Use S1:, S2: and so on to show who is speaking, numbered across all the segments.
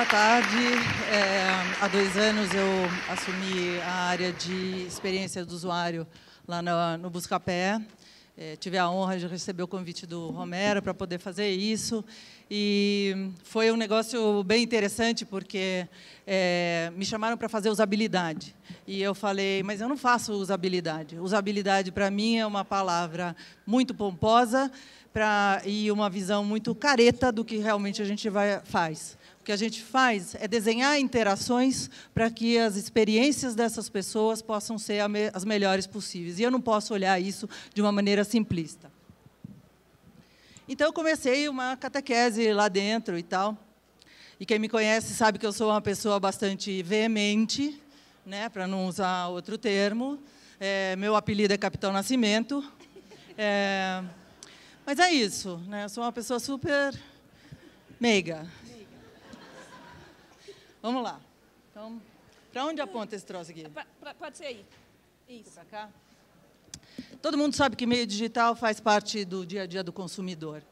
S1: Boa tarde. É, há dois anos eu assumi a área de experiência do usuário lá no, no Buscapé. É, tive a honra de receber o convite do Romero para poder fazer isso. E foi um negócio bem interessante, porque é, me chamaram para fazer usabilidade. E eu falei, mas eu não faço usabilidade. Usabilidade, para mim, é uma palavra muito pomposa pra, e uma visão muito careta do que realmente a gente vai, faz que a gente faz é desenhar interações para que as experiências dessas pessoas possam ser as melhores possíveis. E eu não posso olhar isso de uma maneira simplista. Então, eu comecei uma catequese lá dentro e tal. E quem me conhece sabe que eu sou uma pessoa bastante veemente, né, para não usar outro termo. É, meu apelido é Capitão Nascimento. É, mas é isso, né? Eu sou uma pessoa super meiga. Vamos lá. Então, para onde aponta esse troço aqui? Pra, pra, pode ser aí. Isso. Para cá. Todo mundo sabe que meio digital faz parte do dia a dia do consumidor.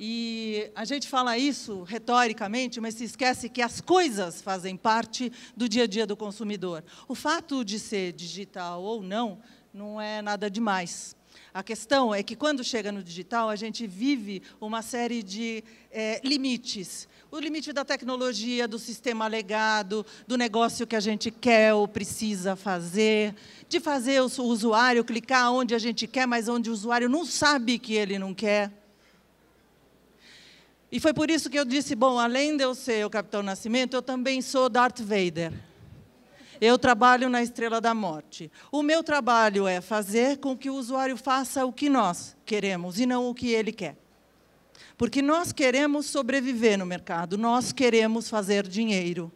S1: E a gente fala isso retoricamente, mas se esquece que as coisas fazem parte do dia a dia do consumidor. O fato de ser digital ou não não é nada demais. A questão é que quando chega no digital, a gente vive uma série de é, limites. O limite da tecnologia, do sistema legado, do negócio que a gente quer ou precisa fazer, de fazer o usuário clicar onde a gente quer, mas onde o usuário não sabe que ele não quer. E foi por isso que eu disse: bom, além de eu ser o Capitão Nascimento, eu também sou Darth Vader. Eu trabalho na Estrela da Morte. O meu trabalho é fazer com que o usuário faça o que nós queremos e não o que ele quer. Porque nós queremos sobreviver no mercado, nós queremos fazer dinheiro.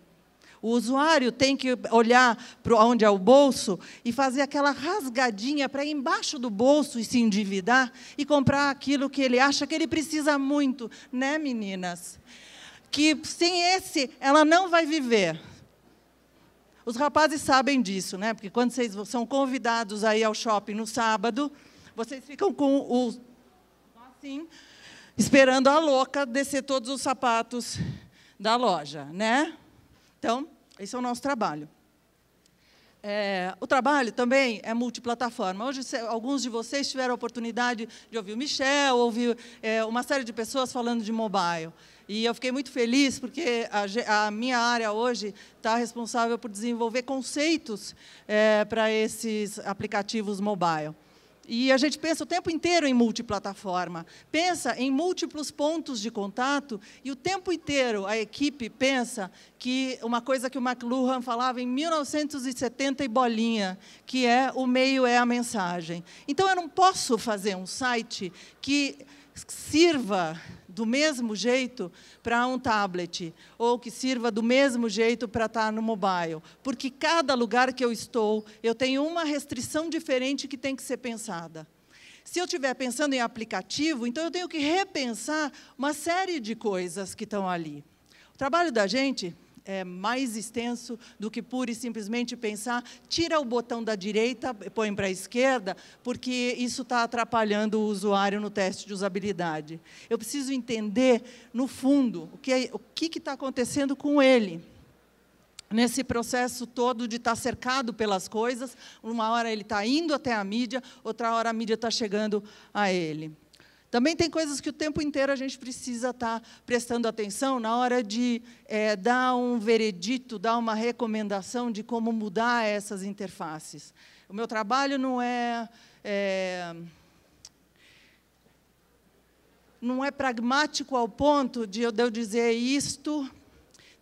S1: O usuário tem que olhar para onde é o bolso e fazer aquela rasgadinha para embaixo do bolso e se endividar e comprar aquilo que ele acha que ele precisa muito, né, meninas? Que sem esse ela não vai viver. Os rapazes sabem disso, né? Porque quando vocês são convidados aí ao shopping no sábado, vocês ficam com o assim, esperando a louca descer todos os sapatos da loja, né? Então, esse é o nosso trabalho. É, o trabalho também é multiplataforma. Hoje, alguns de vocês tiveram a oportunidade de ouvir o Michel, ouvir é, uma série de pessoas falando de mobile. E eu fiquei muito feliz porque a, a minha área hoje está responsável por desenvolver conceitos é, para esses aplicativos mobile. E a gente pensa o tempo inteiro em multiplataforma, pensa em múltiplos pontos de contato, e o tempo inteiro a equipe pensa que uma coisa que o McLuhan falava em 1970 e bolinha, que é o meio é a mensagem. Então eu não posso fazer um site que sirva do mesmo jeito para um tablet, ou que sirva do mesmo jeito para estar tá no mobile. Porque cada lugar que eu estou, eu tenho uma restrição diferente que tem que ser pensada. Se eu estiver pensando em aplicativo, então eu tenho que repensar uma série de coisas que estão ali. O trabalho da gente é, mais extenso do que pura e simplesmente pensar, tira o botão da direita, põe para a esquerda, porque isso está atrapalhando o usuário no teste de usabilidade. Eu preciso entender, no fundo, o que é, que está acontecendo com ele nesse processo todo de estar tá cercado pelas coisas. Uma hora ele está indo até a mídia, outra hora a mídia está chegando a ele. Também tem coisas que o tempo inteiro a gente precisa estar tá prestando atenção na hora de é, dar um veredito, dar uma recomendação de como mudar essas interfaces. O meu trabalho não é, é não é pragmático ao ponto de eu dizer isto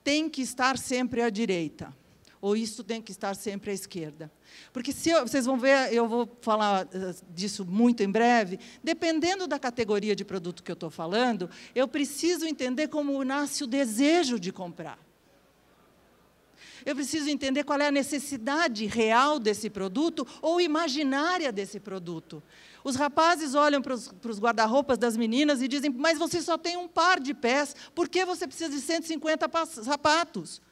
S1: tem que estar sempre à direita ou isto tem que estar sempre à esquerda. Porque se eu, vocês vão ver, eu vou falar eh, disso muito em breve, dependendo da categoria de produto que eu estou falando, eu preciso entender como nasce o desejo de comprar. Eu preciso entender qual é a necessidade real desse produto ou imaginária desse produto. Os rapazes olham para os guarda-roupas das meninas e dizem: Mas você só tem um par de pés, por que você precisa de 150 sapatos?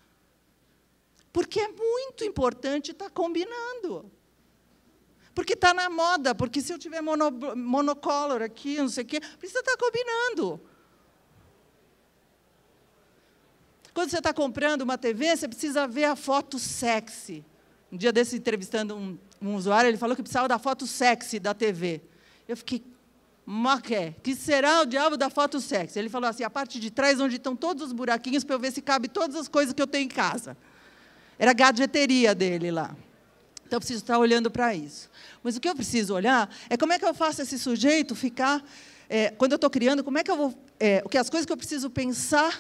S1: Porque é muito importante estar tá combinando. Porque está na moda, porque se eu tiver mono, monocolor aqui, não sei o quê, precisa estar tá combinando. Quando você está comprando uma TV, você precisa ver a foto sexy. Um dia desse, entrevistando um, um usuário, ele falou que precisava da foto sexy da TV. Eu fiquei, maqué, que será o diabo da foto sexy? Ele falou assim, a parte de trás onde estão todos os buraquinhos para eu ver se cabe todas as coisas que eu tenho em casa. Era a gadgeteria dele lá. Então eu preciso estar olhando para isso. Mas o que eu preciso olhar é como é que eu faço esse sujeito ficar. É, quando eu estou criando, como é que eu vou. É, o que as coisas que eu preciso pensar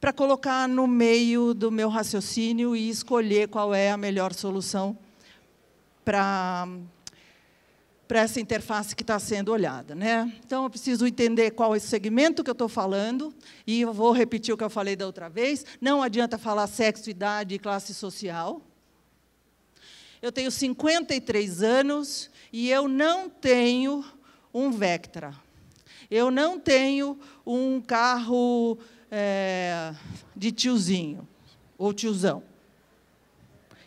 S1: para colocar no meio do meu raciocínio e escolher qual é a melhor solução para para essa interface que está sendo olhada. Né? Então, eu preciso entender qual é o segmento que eu estou falando, e eu vou repetir o que eu falei da outra vez, não adianta falar sexo, idade e classe social. Eu tenho 53 anos e eu não tenho um Vectra. Eu não tenho um carro é, de tiozinho ou tiozão.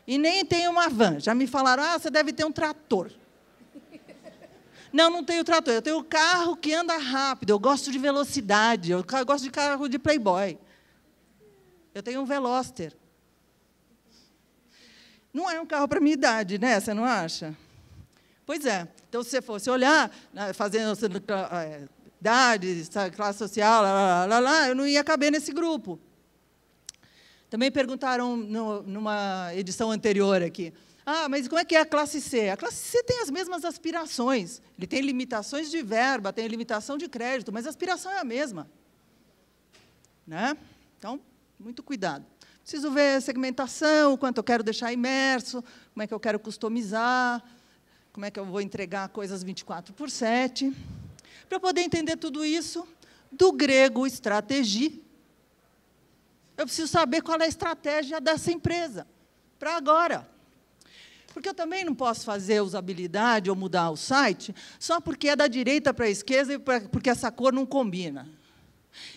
S1: E nem tenho uma van. Já me falaram, ah, você deve ter um trator. Não, não tenho trator, eu tenho carro que anda rápido, eu gosto de velocidade, eu gosto de carro de playboy. Eu tenho um Veloster. Não é um carro para minha idade, né? Você não acha? Pois é. Então, se você fosse olhar, né, fazendo eh, idade, classe social, lá, lá, lá, lá, eu não ia caber nesse grupo. Também perguntaram no, numa edição anterior aqui. Ah, mas como é que é a classe C? A classe C tem as mesmas aspirações. Ele tem limitações de verba, tem limitação de crédito, mas a aspiração é a mesma. Né? Então, muito cuidado. Preciso ver a segmentação, quanto eu quero deixar imerso, como é que eu quero customizar, como é que eu vou entregar coisas 24 por 7. Para poder entender tudo isso, do grego estratégia, eu preciso saber qual é a estratégia dessa empresa para agora. Porque eu também não posso fazer usabilidade ou mudar o site só porque é da direita para a esquerda e porque essa cor não combina.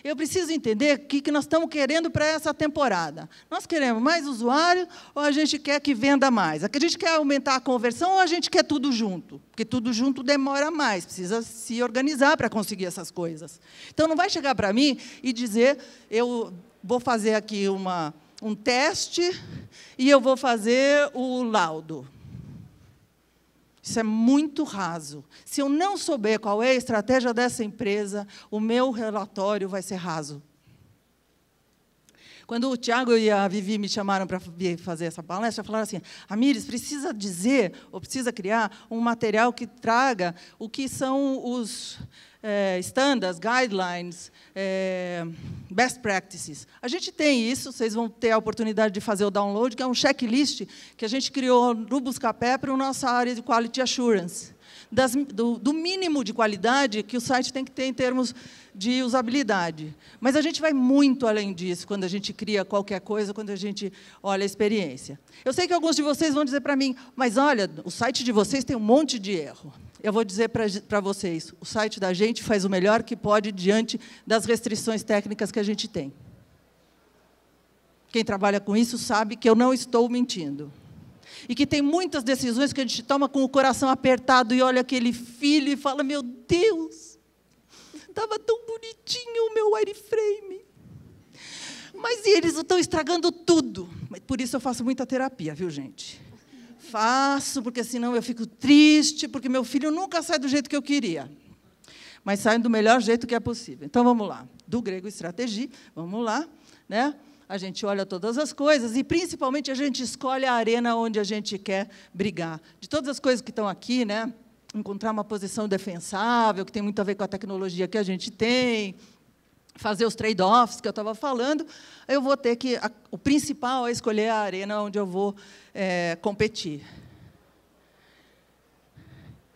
S1: Eu preciso entender o que nós estamos querendo para essa temporada. Nós queremos mais usuário ou a gente quer que venda mais? A gente quer aumentar a conversão ou a gente quer tudo junto? Porque tudo junto demora mais, precisa se organizar para conseguir essas coisas. Então, não vai chegar para mim e dizer, eu vou fazer aqui uma, um teste e eu vou fazer o laudo. Isso é muito raso. Se eu não souber qual é a estratégia dessa empresa, o meu relatório vai ser raso. Quando o Tiago e a Vivi me chamaram para fazer essa palestra, falaram assim: Amires, precisa dizer, ou precisa criar um material que traga o que são os, é, standards, guidelines, é, best practices. A gente tem isso, vocês vão ter a oportunidade de fazer o download, que é um checklist que a gente criou no Buscapé para a nossa área de Quality Assurance. Das, do, do, mínimo de qualidade que o site tem que ter em termos de usabilidade. Mas a gente vai muito além disso quando a gente cria qualquer coisa, quando a gente olha a experiência. Eu sei que alguns de vocês vão dizer para mim, mas olha, o site de vocês tem um monte de erro eu vou dizer para vocês: o site da gente faz o melhor que pode diante das restrições técnicas que a gente tem. Quem trabalha com isso sabe que eu não estou mentindo. E que tem muitas decisões que a gente toma com o coração apertado e olha aquele filho e fala: Meu Deus, estava tão bonitinho o meu wireframe. Mas eles estão estragando tudo. Por isso eu faço muita terapia, viu, gente? faço, porque senão eu fico triste, porque meu filho nunca sai do jeito que eu queria. Mas sai do melhor jeito que é possível. Então vamos lá. Do grego estratégia, vamos lá, né? A gente olha todas as coisas e principalmente a gente escolhe a arena onde a gente quer brigar. De todas as coisas que estão aqui, né? Encontrar uma posição defensável, que tem muito a ver com a tecnologia que a gente tem, fazer os trade-offs que eu estava falando, eu vou ter que. A, o principal é escolher a arena onde eu vou é, competir.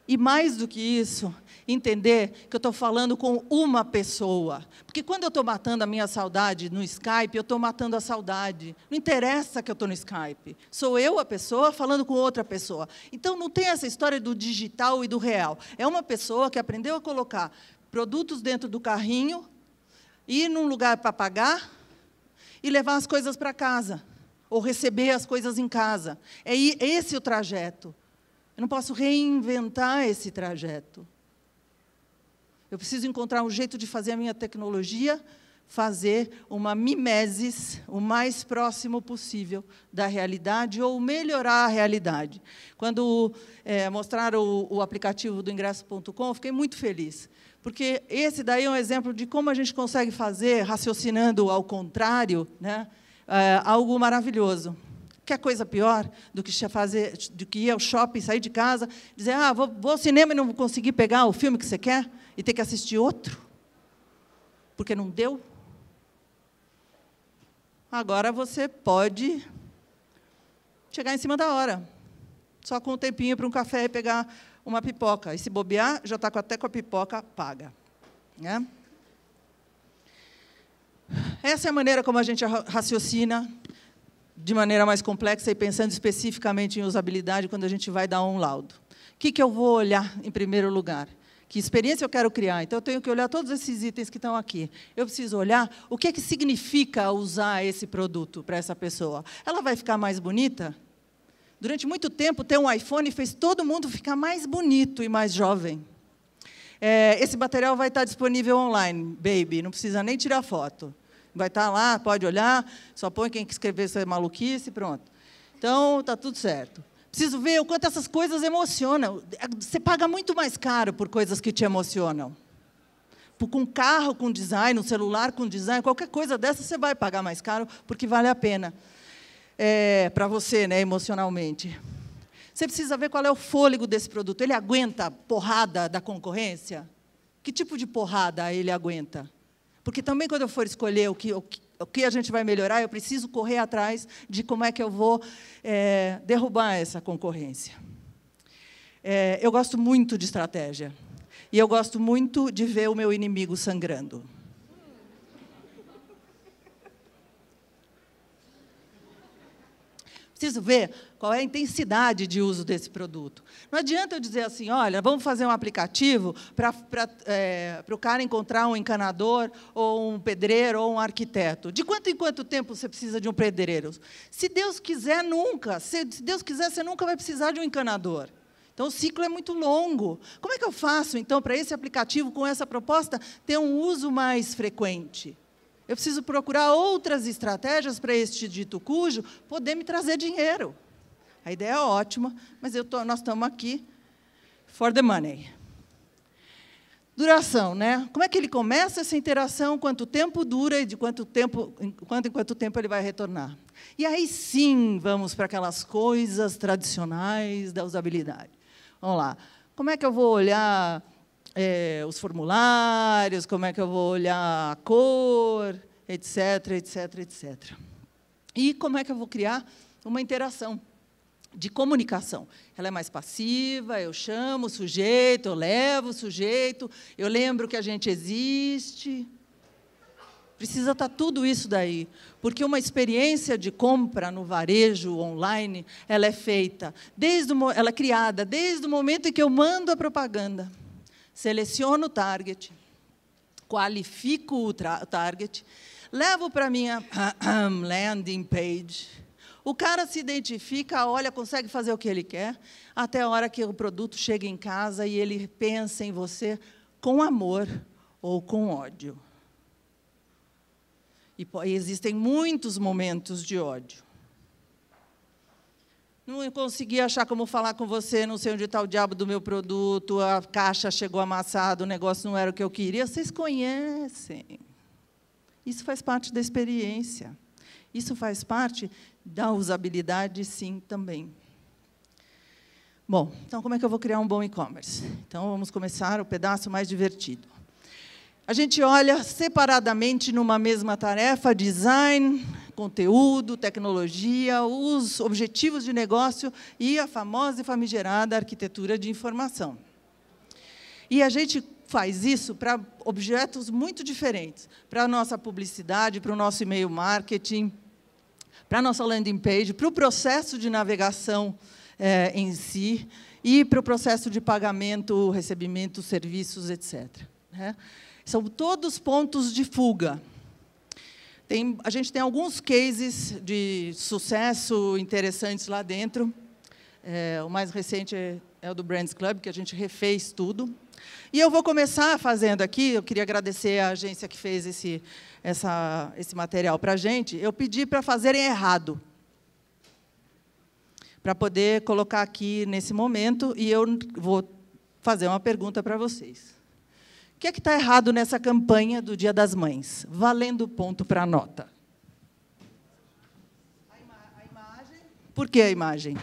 S1: E mais do que isso, entender que eu estou falando com uma pessoa. Porque quando eu estou matando a minha saudade no Skype, eu estou matando a saudade. Não interessa que eu estou no Skype. Sou eu a pessoa falando com outra pessoa. Então não tem essa história do digital e do real. É uma pessoa que aprendeu a colocar produtos dentro do carrinho ir num lugar para pagar e levar as coisas para casa, ou receber as coisas em casa. É esse o trajeto. Eu não posso reinventar esse trajeto. Eu preciso encontrar um jeito de fazer a minha tecnologia fazer uma mimesis o mais próximo possível da realidade ou melhorar a realidade. Quando é, mostraram o, o aplicativo do ingresso.com, fiquei muito feliz, porque esse daí é um exemplo de como a gente consegue fazer, raciocinando ao contrário, né, é, algo maravilhoso. Quer coisa pior do que fazer, do que ir ao shopping, sair de casa, dizer, ah, vou, vou ao cinema e não conseguir pegar o filme que você quer e ter que assistir outro, porque não deu? Agora você pode chegar em cima da hora, só com um tempinho para um café e pegar uma pipoca. E se bobear, já está até com a pipoca paga. Né? Essa é a maneira como a gente raciocina de maneira mais complexa e pensando especificamente em usabilidade quando a gente vai dar um laudo. O que, que eu vou olhar em primeiro lugar? Que experiência eu quero criar? Então, eu tenho que olhar todos esses itens que estão aqui. Eu preciso olhar o que, é que significa usar esse produto para essa pessoa. Ela vai ficar mais bonita? Durante muito tempo, ter um iPhone fez todo mundo ficar mais bonito e mais jovem. É, esse material vai estar disponível online, baby, não precisa nem tirar foto. Vai estar lá, pode olhar, só põe quem escrever essa maluquice, pronto. Então, está tudo certo. Preciso ver o quanto essas coisas emocionam. Você paga muito mais caro por coisas que te emocionam. Com um carro com design, um celular com design, qualquer coisa dessa, você vai pagar mais caro, porque vale a pena é, para você, né, emocionalmente. Você precisa ver qual é o fôlego desse produto. Ele aguenta a porrada da concorrência? Que tipo de porrada ele aguenta? Porque também, quando eu for escolher o que, o que, o que a gente vai melhorar, eu preciso correr atrás de como é que eu vou é, derrubar essa concorrência. É, eu gosto muito de estratégia. E eu gosto muito de ver o meu inimigo sangrando. Preciso ver qual é a intensidade de uso desse produto. Não adianta eu dizer assim, olha, vamos fazer um aplicativo para é, o cara encontrar um encanador, ou um pedreiro, ou um arquiteto. De quanto em quanto tempo você precisa de um pedreiro? Se Deus quiser, nunca. Se, se Deus quiser, você nunca vai precisar de um encanador. Então, o ciclo é muito longo. Como é que eu faço, então, para esse aplicativo, com essa proposta, ter um uso mais frequente? Eu preciso procurar outras estratégias para este dito cujo poder me trazer dinheiro. A ideia é ótima, mas tô, nós estamos aqui for the money. Duração, né? Como é que ele começa essa interação, quanto tempo dura e de quanto tempo, quanto em quanto tempo ele vai retornar? E aí sim, vamos para aquelas coisas tradicionais da usabilidade. Vamos lá. Como é que eu vou olhar é, os formulários, como é que eu vou olhar a cor, etc, etc, etc. E como é que eu vou criar uma interação de comunicação. Ela é mais passiva, eu chamo o sujeito, eu levo o sujeito, eu lembro que a gente existe. Precisa estar tá tudo isso daí, porque uma experiência de compra no varejo online, ela é feita desde ela é criada desde o momento em que eu mando a propaganda seleciono o target, qualifico o target, levo para minha landing page. O cara se identifica, olha, consegue fazer o que ele quer, até a hora que o produto chega em casa e ele pensa em você com amor ou com ódio. E existem muitos momentos de ódio. Não consegui achar como falar com você, não sei onde está o diabo do meu produto, a caixa chegou amassada, o negócio não era o que eu queria. Vocês conhecem. Isso faz parte da experiência. Isso faz parte da usabilidade, sim, também. Bom, então como é que eu vou criar um bom e-commerce? Então vamos começar o pedaço mais divertido. A gente olha separadamente numa mesma tarefa, design, conteúdo, tecnologia, os objetivos de negócio e a famosa e famigerada arquitetura de informação. E a gente faz isso para objetos muito diferentes, para a nossa publicidade, para o nosso e-mail marketing, para a nossa landing page, para o processo de navegação eh, em si e para o processo de pagamento, recebimento, serviços, etc. Né? São todos pontos de fuga. Tem, a gente tem alguns cases de sucesso interessantes lá dentro. É, o mais recente é, é o do Brands Club, que a gente refez tudo. E eu vou começar fazendo aqui, eu queria agradecer a agência que fez esse, essa, esse material para a gente. Eu pedi para fazerem errado, para poder colocar aqui nesse momento, e eu vou fazer uma pergunta para vocês. O que é que está errado nessa campanha do Dia das Mães? Valendo ponto para a nota. A imagem. Por que a imagem?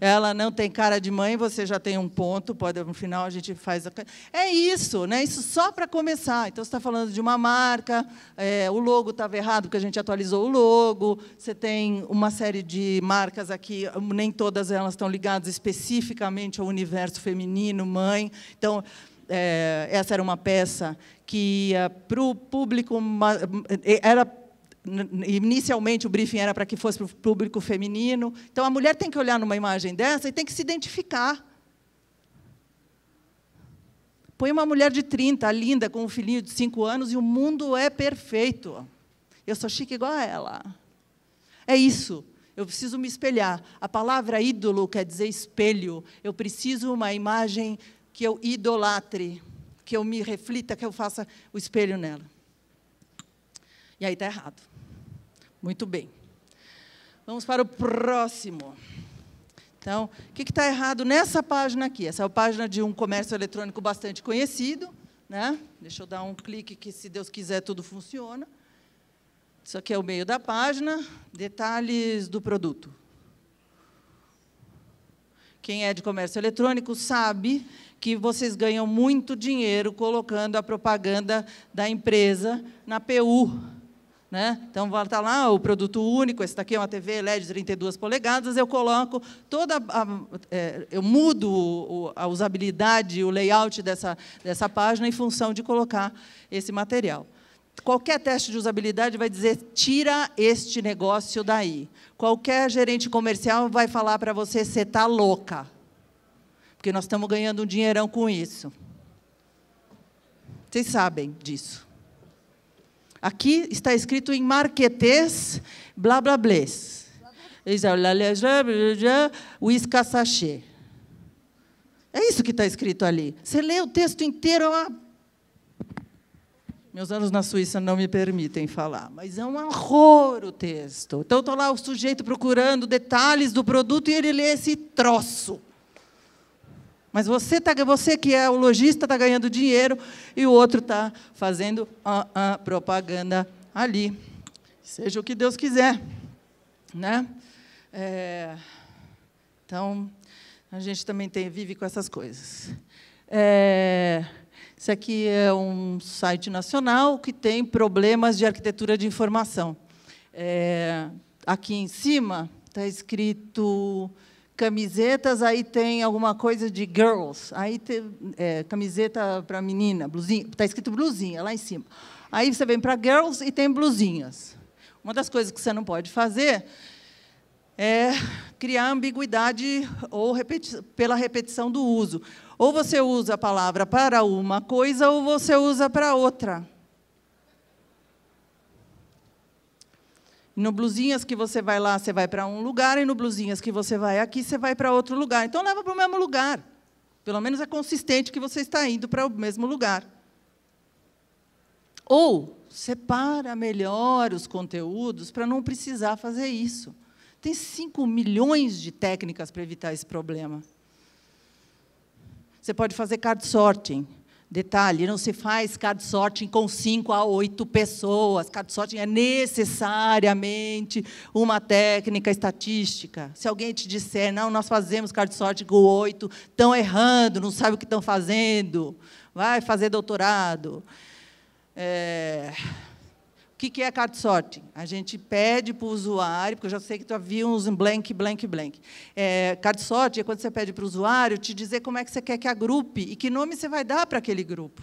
S1: Ela não tem cara de mãe, você já tem um ponto, pode no final a gente faz. A... É isso, né? Isso só para começar. Então você está falando de uma marca, é, o logo estava errado porque a gente atualizou o logo. Você tem uma série de marcas aqui, nem todas elas estão ligadas especificamente ao universo feminino, mãe. Então é, essa era uma peça que ia para o público era inicialmente o briefing era para que fosse para o público feminino. Então a mulher tem que olhar numa imagem dessa e tem que se identificar. Põe uma mulher de 30, linda, com um filhinho de 5 anos e o mundo é perfeito. Eu sou chique igual a ela. É isso. Eu preciso me espelhar. A palavra ídolo quer dizer espelho. Eu preciso uma imagem que eu idolatre, que eu me reflita, que eu faça o espelho nela. E aí está errado. Muito bem. Vamos para o próximo. Então, o que está errado nessa página aqui? Essa é a página de um comércio eletrônico bastante conhecido. Né? Deixa eu dar um clique que, se Deus quiser, tudo funciona. Isso aqui é o meio da página. Detalhes do produto quem é de comércio eletrônico sabe que vocês ganham muito dinheiro colocando a propaganda da empresa na PU. Né? Então, está lá o produto único, esse daqui é uma TV LED de 32 polegadas, eu coloco toda a, é, eu mudo a usabilidade, o layout dessa, dessa página em função de colocar esse material. Qualquer teste de usabilidade vai dizer: tira este negócio daí. Qualquer gerente comercial vai falar para você: você está louca. Porque nós estamos ganhando um dinheirão com isso. Vocês sabem disso. Aqui está escrito em marquetês, blá blá blés. Uisca sachê. É isso que está escrito ali. Você lê o texto inteiro, é uma meus anos na Suíça não me permitem falar, mas é um horror o texto. Então, estou lá o sujeito procurando detalhes do produto e ele lê esse troço. Mas você, tá, você que é o lojista está ganhando dinheiro e o outro está fazendo a, ah, ah, propaganda ali. Seja o que Deus quiser. Né? É, então, a gente também tem, vive com essas coisas. É, esse aqui é um site nacional que tem problemas de arquitetura de informação. É, aqui em cima está escrito camisetas, aí tem alguma coisa de girls, aí tem é, camiseta para menina, blusinha, está escrito blusinha lá em cima. Aí você vem para girls e tem blusinhas. Uma das coisas que você não pode fazer é criar ambiguidade ou repeti pela repetição do uso. Ou você usa a palavra para uma coisa ou você usa para outra. No blusinhas que você vai lá, você vai para um lugar, e no blusinhas que você vai aqui, você vai para outro lugar. Então leva para o mesmo lugar. Pelo menos é consistente que você está indo para o mesmo lugar. Ou separa melhor os conteúdos para não precisar fazer isso. Tem 5 milhões de técnicas para evitar esse problema. Você pode fazer card sorting. Detalhe, não se faz card sorting com 5 a 8 pessoas. Card sorting é necessariamente uma técnica estatística. Se alguém te disser, não, nós fazemos card sorting com 8, estão errando, não sabem o que estão fazendo, vai fazer doutorado. É... O que, que é a carta A gente pede para o usuário, porque eu já sei que tu havia uns blank, blank, blank. É, carta é quando você pede para o usuário te dizer como é que você quer que agrupe e que nome você vai dar para aquele grupo.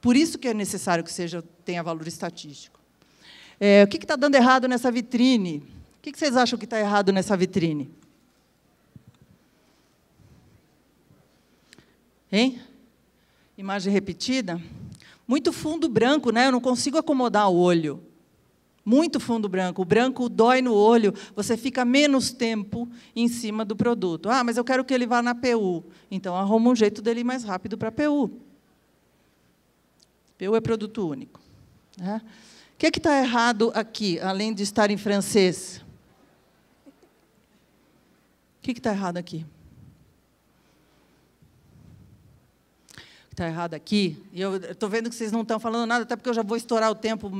S1: Por isso que é necessário que seja tenha valor estatístico. É, o que está dando errado nessa vitrine? O que, que vocês acham que está errado nessa vitrine? Hein? Imagem repetida? Muito fundo branco, né? Eu não consigo acomodar o olho. Muito fundo branco. O branco dói no olho, você fica menos tempo em cima do produto. Ah, mas eu quero que ele vá na PU. Então arruma um jeito dele ir mais rápido para a PU. PU é produto único. Né? O que é está errado aqui, além de estar em francês? O que é está errado aqui? está errado aqui. E eu estou vendo que vocês não estão falando nada, até porque eu já vou estourar o tempo.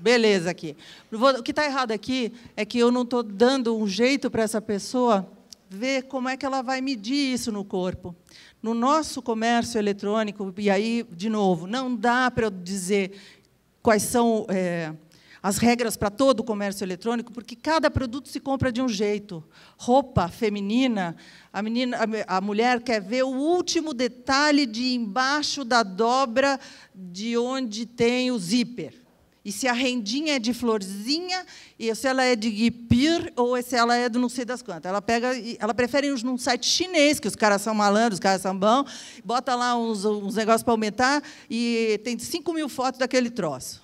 S1: Beleza aqui. O que está errado aqui é que eu não estou dando um jeito para essa pessoa ver como é que ela vai medir isso no corpo. No nosso comércio eletrônico, e aí, de novo, não dá para eu dizer quais são. É, as regras para todo o comércio eletrônico, porque cada produto se compra de um jeito. Roupa feminina, a, menina, a, mulher quer ver o último detalhe de embaixo da dobra de onde tem o zíper. E se a rendinha é de florzinha, e se ela é de guipir, ou se ela é do não sei das quantas. Ela pega, ela prefere ir num site chinês, que os caras são malandros, os caras são bons, bota lá uns, uns negócios para aumentar, e tem 5 mil fotos daquele troço.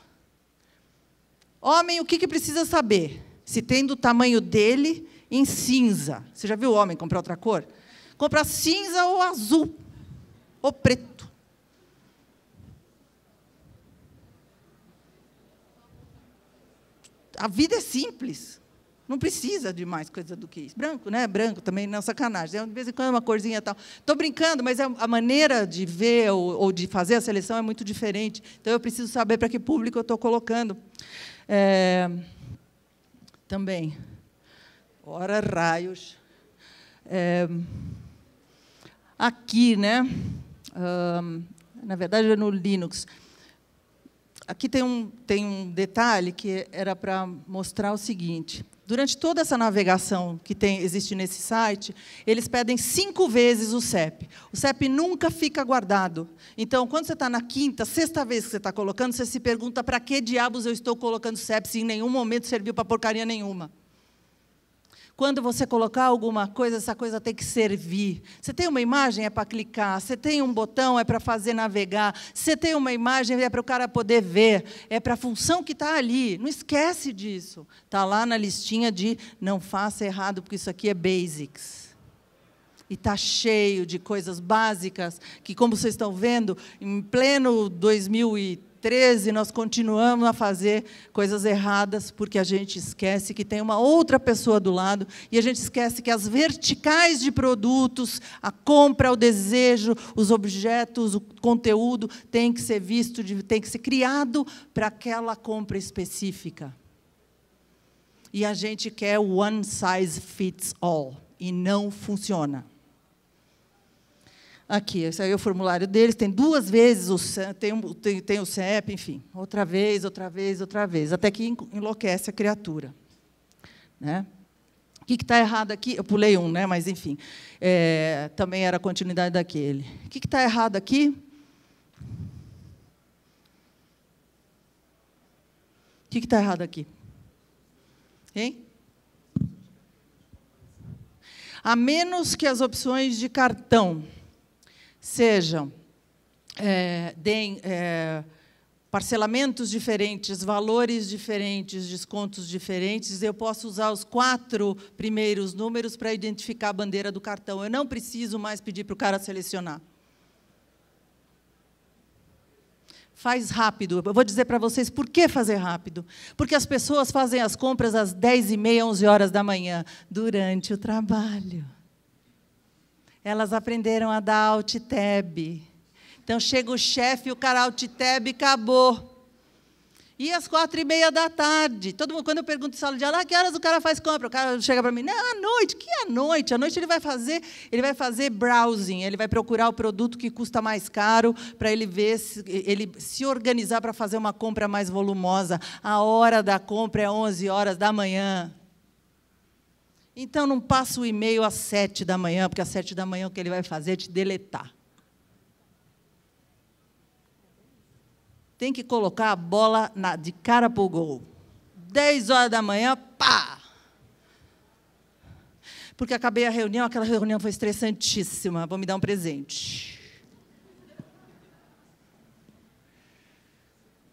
S1: Homem, o que, que precisa saber? Se tem do tamanho dele em cinza. Você já viu o homem comprar outra cor? Comprar cinza ou azul, ou preto. A vida é simples. Não precisa de mais coisa do que isso. Branco, né? Branco também não é sacanagem. Né? De vez em quando é uma corzinha tal. Estou brincando, mas é a maneira de ver ou, de fazer a seleção é muito diferente. Então eu preciso saber para que público eu estou colocando. É... Também. Ora, raios. É... Aqui, né? na verdade, é no Linux aqui tem um, tem um detalhe que era para mostrar o seguinte: Durante toda essa navegação que tem, existe nesse site, eles pedem cinco vezes o CEP. O CEP nunca fica guardado. Então, quando você está na quinta, sexta vez que você está colocando, você se pergunta para que diabos eu estou colocando CEP se em nenhum momento serviu para porcaria nenhuma. Quando você colocar alguma coisa, essa coisa tem que servir. Você tem uma imagem, é para clicar. Você tem um botão, é para fazer navegar. Você tem uma imagem, é para o cara poder ver. É para a função que está ali. Não esquece disso. Está lá na listinha de não faça errado, porque isso aqui é basics. E está cheio de coisas básicas que, como vocês estão vendo, em pleno 2013, 13, nós continuamos a fazer coisas erradas porque a gente esquece que tem uma outra pessoa do lado e a gente esquece que as verticais de produtos, a compra, o desejo, os objetos, o conteúdo tem que ser visto, tem que ser criado para aquela compra específica. E a gente quer one size fits all e não funciona. Aqui, esse aí é o formulário deles, tem duas vezes, o, tem, tem, tem o CEP, enfim, outra vez, outra vez, outra vez, até que enlouquece a criatura. Né? O que está errado aqui? Eu pulei um, né? mas enfim, é, também era a continuidade daquele. O que está errado aqui? O que está errado aqui? Hein? A menos que as opções de cartão sejam é, deem é, parcelamentos diferentes, valores diferentes, descontos diferentes. Eu posso usar os quatro primeiros números para identificar a bandeira do cartão. Eu não preciso mais pedir para o cara selecionar. Faz rápido. Eu vou dizer para vocês por que fazer rápido. Porque as pessoas fazem as compras às 10h30, 11 horas da manhã, durante o trabalho. Elas aprenderam a dar alt tab. Então chega o chefe, o cara alt tab, acabou. E às quatro e meia da tarde. Todo mundo, quando eu pergunto em sala de aula, ah, que horas o cara faz compra? O cara chega para mim, não, à noite, que à noite? À noite ele vai fazer, ele vai fazer browsing, ele vai procurar o produto que custa mais caro para ele ver se, ele se organizar para fazer uma compra mais volumosa. A hora da compra é 11 horas da manhã. Então não passa o e-mail às sete da manhã, porque às sete da manhã o que ele vai fazer é te deletar. Tem que colocar a bola na, de cara para o gol. Dez horas da manhã, pá! Porque acabei a reunião, aquela reunião foi estressantíssima. Vou me dar um presente.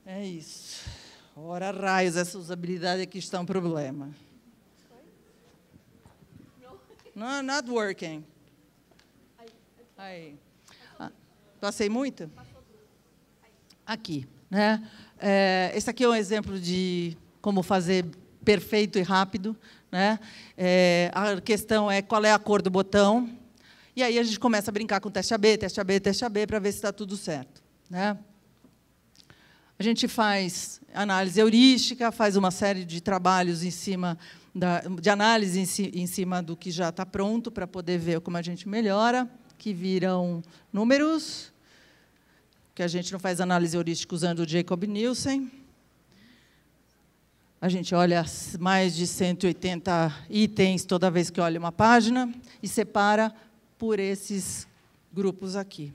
S1: É isso. Ora, raios, essa usabilidade aqui é está um problema. No, not working. Aí. Ah, passei muito? Aqui. Né? É, esse aqui é um exemplo de como fazer perfeito e rápido. Né? É, a questão é qual é a cor do botão. E aí a gente começa a brincar com teste AB, teste AB, teste AB, para ver se está tudo certo. Né? A gente faz análise heurística, faz uma série de trabalhos em cima da, de análise em, si, em cima do que já está pronto para poder ver como a gente melhora, que viram números, que a gente não faz análise heurística usando o Jacob Nielsen. A gente olha mais de 180 itens toda vez que olha uma página e separa por esses grupos aqui.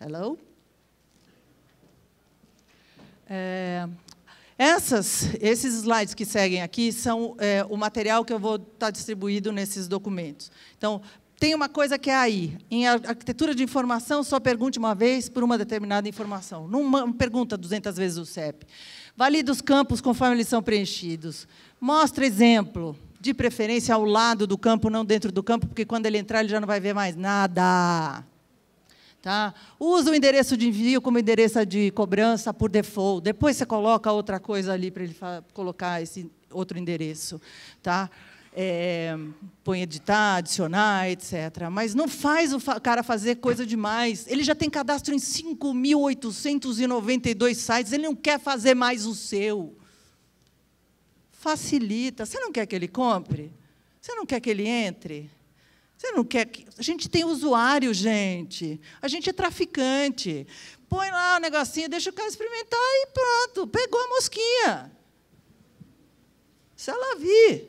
S1: Hello? É, essas, esses slides que seguem aqui são é, o material que eu vou estar tá distribuído nesses documentos. Então, tem uma coisa que é aí. Em arquitetura de informação, só pergunte uma vez por uma determinada informação. Não pergunta 200 vezes o CEP. Valide os campos conforme eles são preenchidos. Mostra exemplo, de preferência ao lado do campo, não dentro do campo, porque quando ele entrar ele já não vai ver mais nada. Tá? Usa o endereço de envio como endereço de cobrança por default. Depois você coloca outra coisa ali para ele colocar esse outro endereço. Tá? É, põe editar, adicionar, etc. Mas não faz o fa cara fazer coisa demais. Ele já tem cadastro em 5.892 sites, ele não quer fazer mais o seu. Facilita. Você não quer que ele compre? Você não quer que ele entre? Você não quer que. A gente tem usuário, gente. A gente é traficante. Põe lá o negocinho, deixa o cara experimentar e pronto. Pegou a mosquinha. Se ela é vir,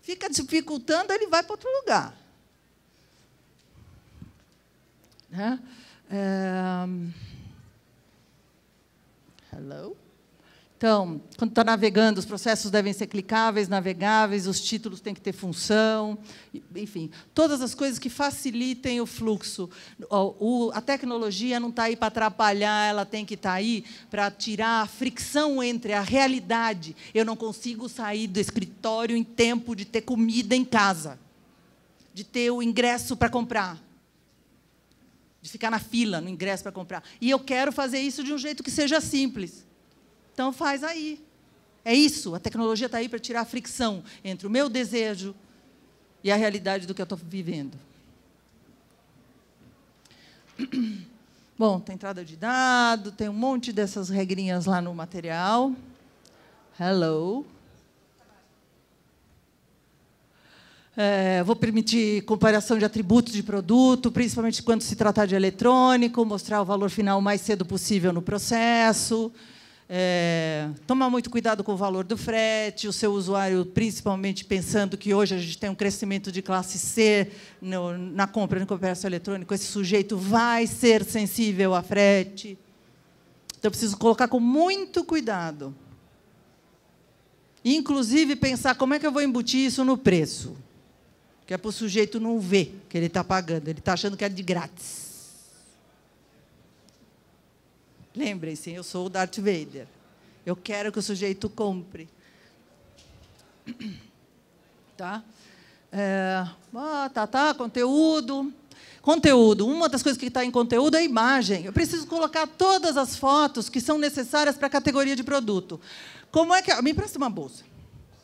S1: fica dificultando, ele vai para outro lugar. Né? É, um... Hello? Então, quando está navegando, os processos devem ser clicáveis, navegáveis, os títulos têm que ter função, enfim, todas as coisas que facilitem o fluxo. a tecnologia não está aí para atrapalhar, ela tem que estar tá aí para tirar a fricção entre a realidade. Eu não consigo sair do escritório em tempo de ter comida em casa, de ter o ingresso para comprar de ficar na fila no ingresso para comprar. E eu quero fazer isso de um jeito que seja simples. Então faz aí. É isso, a tecnologia está aí para tirar a fricção entre o meu desejo e a realidade do que eu estou vivendo. Bom, tem entrada de dado, tem um monte dessas regrinhas lá no material. Hello. É, vou permitir comparação de atributos de produto, principalmente quando se tratar de eletrônico, mostrar o valor final o mais cedo possível no processo. É, tomar muito cuidado com o valor do frete, o seu usuário, principalmente pensando que hoje a gente tem um crescimento de classe C no, na compra no comércio eletrônico, esse sujeito vai ser sensível a frete. Então, preciso colocar com muito cuidado. Inclusive, pensar como é que eu vou embutir isso no preço, que é para o sujeito não ver que ele está pagando, ele está achando que é de grátis. Lembrem-se, eu sou o Darth Vader. Eu quero que o sujeito compre. Tá? É, ah, tá, tá, conteúdo. Conteúdo. Uma das coisas que está em conteúdo é a imagem. Eu preciso colocar todas as fotos que são necessárias para a categoria de produto. Como é que. É? Me empresta uma bolsa.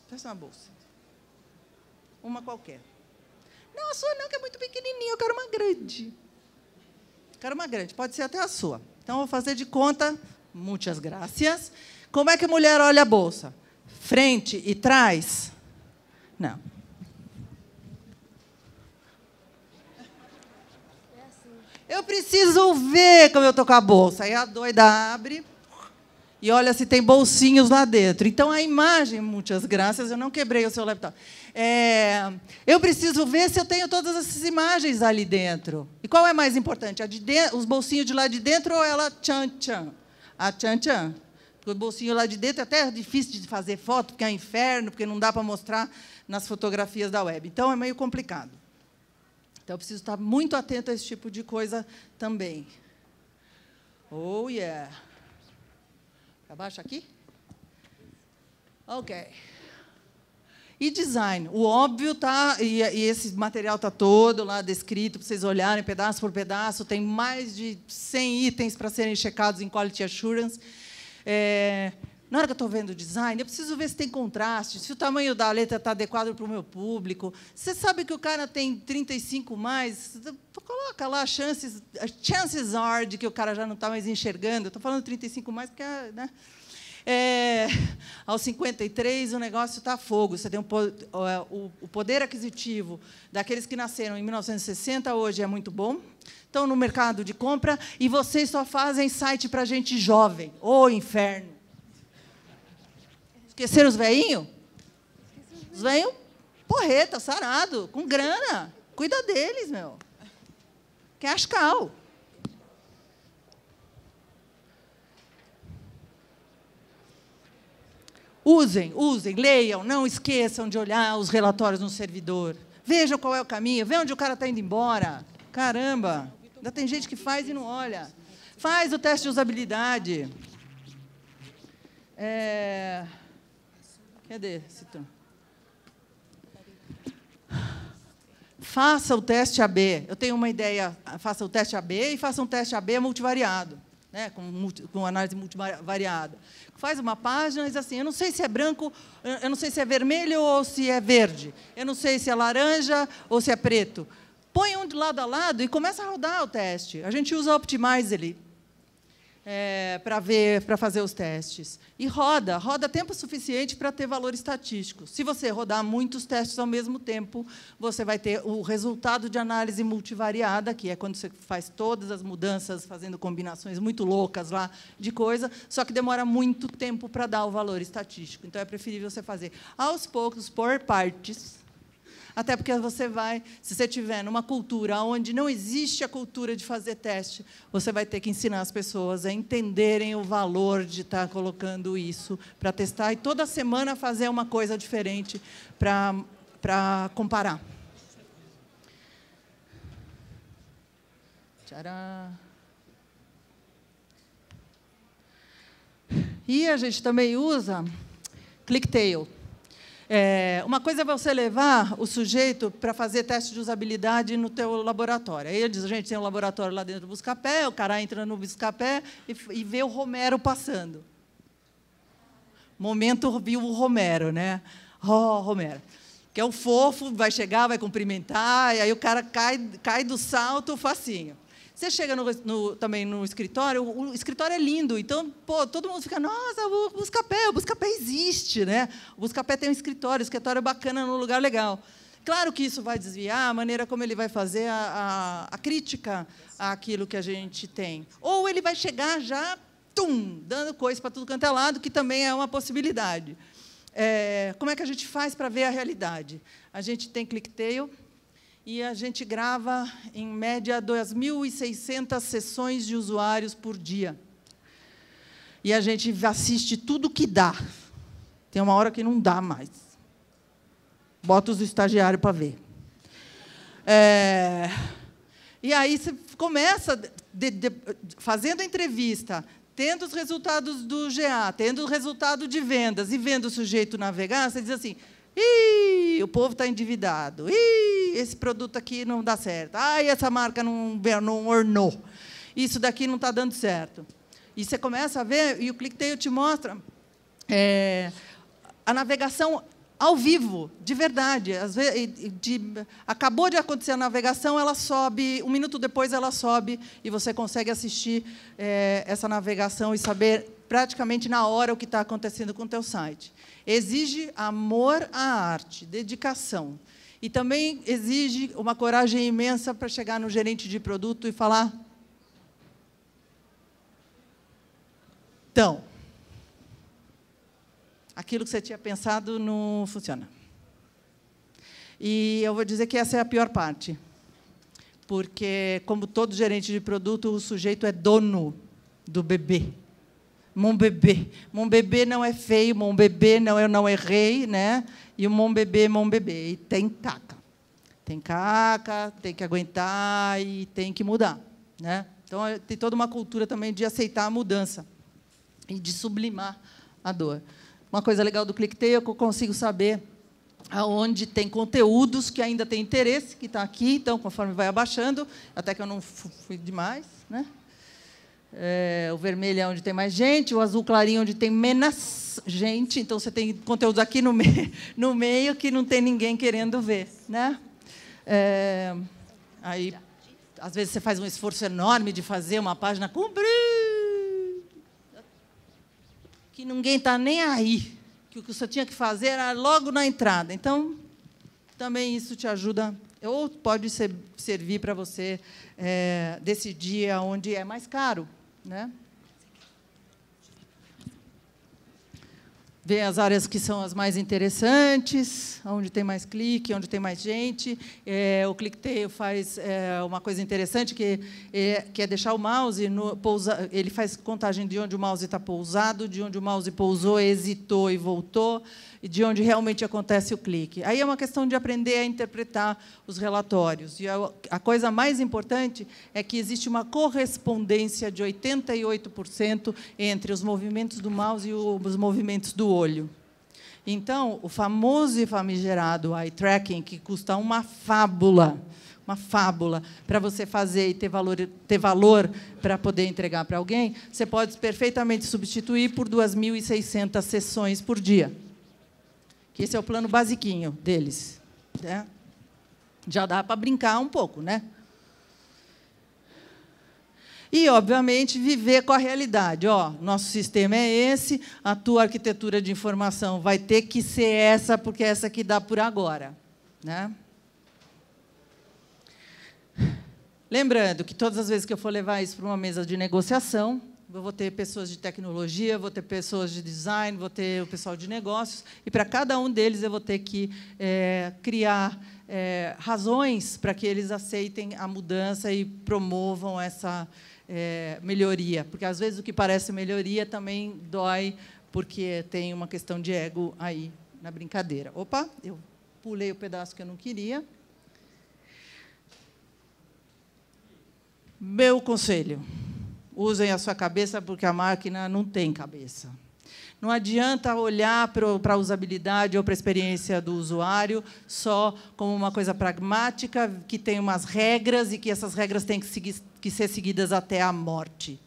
S1: Presta uma bolsa. Uma qualquer. Não, a sua não, que é muito pequenininha. Eu quero uma grande. Quero uma grande. Pode ser até a sua. Então, vou fazer de conta, muitas graças. Como é que a mulher olha a bolsa? Frente e trás? Não. Eu preciso ver como eu estou com a bolsa. Aí a doida abre e olha se tem bolsinhos lá dentro. Então, a imagem, muitas graças, eu não quebrei o seu laptop. É, eu preciso ver se eu tenho todas essas imagens ali dentro. E qual é mais importante? De de, os bolsinhos de lá de dentro ou ela tchan-tchan? A tchan-tchan. Porque o bolsinho lá de dentro é até difícil de fazer foto, porque é um inferno, porque não dá para mostrar nas fotografias da web. Então, é meio complicado. Então, eu preciso estar muito atento a esse tipo de coisa também. Oh, yeah. Para baixo aqui? Ok e design. O óbvio tá e, e esse material tá todo lá descrito para vocês olharem pedaço por pedaço. Tem mais de 100 itens para serem checados em quality assurance. É, na hora que eu estou vendo o design, eu preciso ver se tem contraste, se o tamanho da letra está adequado para o meu público. Você sabe que o cara tem 35 mais, então coloca lá chances, chances are de que o cara já não está mais enxergando. Estou falando 35 mais porque né? é, aos 53 o negócio está a fogo. Você tem um, é, o, o poder aquisitivo daqueles que nasceram em 1960 hoje é muito bom, estão no mercado de compra e vocês só fazem site para gente jovem. Ô oh, inferno! Esqueceram os veinhos? Os veinhos, porreta, sarado, com grana. Cuida deles, meu. Que Usem, usem, leiam, não esqueçam de olhar os relatórios no servidor. Vejam qual é o caminho, vejam onde o cara está indo embora. Caramba, ainda tem gente que faz e não olha. Faz o teste de usabilidade. É... Cadê? Faça o teste AB. Eu tenho uma ideia. Faça o teste AB e faça um teste AB multivariado né, com, multi, com análise multivariada. Faz uma página e diz assim, eu não sei se é branco, eu não sei se é vermelho ou se é verde, eu não sei se é laranja ou se é preto. Põe um de lado a lado e começa a rodar o teste. A gente usa Optimize ali é, para ver, para fazer os testes. E roda, roda tempo suficiente para ter valor estatístico. Se você rodar muitos testes ao mesmo tempo, você vai ter o resultado de análise multivariada, que é quando você faz todas as mudanças, fazendo combinações muito loucas lá de coisa, só que demora muito tempo para dar o valor estatístico. Então é preferível você fazer aos poucos, por partes, até porque você vai, se você estiver numa cultura onde não existe a cultura de fazer teste, você vai ter que ensinar as pessoas a entenderem o valor de estar tá colocando isso para testar e toda semana fazer uma coisa diferente para, para comparar. Tcharam. E a gente também usa clicktail, é, uma coisa é você levar o sujeito para fazer teste de usabilidade no teu laboratório. Aí ele diz, gente, tem um laboratório lá dentro do Buscapé, o cara entra no Buscapé e, e vê o Romero passando. Momento viu o Romero, né? Oh, Romero. Que é o fofo, vai chegar, vai cumprimentar, e aí o cara cai, cai do salto facinho. Você chega no, no, também no escritório, o, o, escritório é lindo, então, pô, todo mundo fica, nossa, o Buscapé, o Buscapé existe, né? O Buscapé tem um escritório, o escritório é bacana, num lugar legal. Claro que isso vai desviar a maneira como ele vai fazer a, a, a crítica àquilo que a gente tem. Ou ele vai chegar já, tum, dando coisa para tudo quanto é lado, que também é uma possibilidade. É, como é que a gente faz para ver a realidade? A gente tem clicktail, e a gente grava, em média, 2.600 sessões de usuários por dia. E a gente assiste tudo que dá. Tem uma hora que não dá mais. Bota os estagiários para ver. É... E aí você começa de, de, fazendo a entrevista, tendo os resultados do GA, tendo o resultado de vendas e vendo o sujeito navegar, você diz assim: Ih, o povo está endividado. Ih, esse produto aqui não dá certo. Ai, essa marca não, não ornou. Isso daqui não está dando certo. E você começa a ver, e o ClickTail te mostra é, a navegação ao vivo, de verdade. Às vezes, de, acabou de acontecer a navegação, ela sobe, um minuto depois ela sobe e você consegue assistir é, essa navegação e saber praticamente na hora o que está acontecendo com o teu site. Exige amor à arte, dedicação. E também exige uma coragem imensa para chegar no gerente de produto e falar: Então, aquilo que você tinha pensado não funciona. E eu vou dizer que essa é a pior parte. Porque, como todo gerente de produto, o sujeito é dono do bebê mon bebê. Mon bebê não é feio, mon bebê não, eu não errei, né? E o mon bebê, mon bebê. E tem taca. Tem caca, tem que aguentar e tem que mudar, né? Então, é, tem toda uma cultura também de aceitar a mudança e de sublimar a dor. Uma coisa legal do ClickTay é que eu consigo saber aonde tem conteúdos que ainda tem interesse, que está aqui, então, conforme vai abaixando, até que eu não fui demais, né? é, o vermelho é onde tem mais gente, o azul clarinho é onde tem menos gente. Então você tem conteúdos aqui no, no meio que não tem ninguém querendo ver, né? É, aí às vezes você faz um esforço enorme de fazer uma página com que ninguém está nem aí, que o que você tinha que fazer era logo na entrada. Então também isso te ajuda ou pode ser, servir para você é, decidir aonde é mais caro né? ver as áreas que são as mais interessantes, onde tem mais clique, onde tem mais gente. É, o ClickTail faz é, uma coisa interessante, que é, que é deixar o mouse... No, pousa, ele faz contagem de onde o mouse está pousado, de onde o mouse pousou, hesitou e voltou, e de onde realmente acontece o clique. Aí é uma questão de aprender a interpretar os relatórios. E a, a coisa mais importante é que existe uma correspondência de 88% entre os movimentos do mouse e os movimentos do olho. Então, o famoso e famigerado eye tracking, que custa uma fábula, uma fábula para você fazer e ter valor, ter valor para poder entregar para alguém, você pode perfeitamente substituir por 2.600 sessões por dia. Que esse é o plano basiquinho deles. Né? Já dá para brincar um pouco, né? E, obviamente, viver com a realidade. Ó, nosso sistema é esse, a tua arquitetura de informação vai ter que ser essa, porque é essa que dá por agora. Né? Lembrando que todas as vezes que eu for levar isso para uma mesa de negociação, eu vou ter pessoas de tecnologia, vou ter pessoas de design, vou ter o pessoal de negócios, e para cada um deles eu vou ter que é, criar é, razões para que eles aceitem a mudança e promovam essa, é, melhoria, porque às vezes o que parece melhoria também dói, porque tem uma questão de ego aí na brincadeira. Opa, eu pulei o pedaço que eu não queria. Meu conselho: usem a sua cabeça, porque a máquina não tem cabeça. Não adianta olhar para a usabilidade ou para a experiência do usuário só como uma coisa pragmática, que tem umas regras e que essas regras têm que, seguir, que ser seguidas até a morte.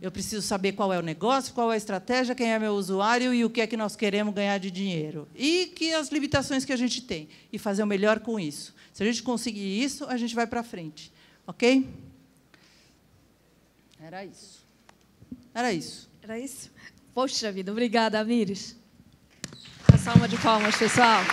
S1: Eu preciso saber qual é o negócio, qual é a estratégia, quem é meu usuário e o que é que nós queremos ganhar de dinheiro. E que as limitações que a gente tem. E fazer o melhor com isso. Se a gente conseguir isso, a gente vai para frente. Ok? Era isso. Era isso. Era isso? Poxa vida, obrigada, Amires. Essa salva de palmas, pessoal.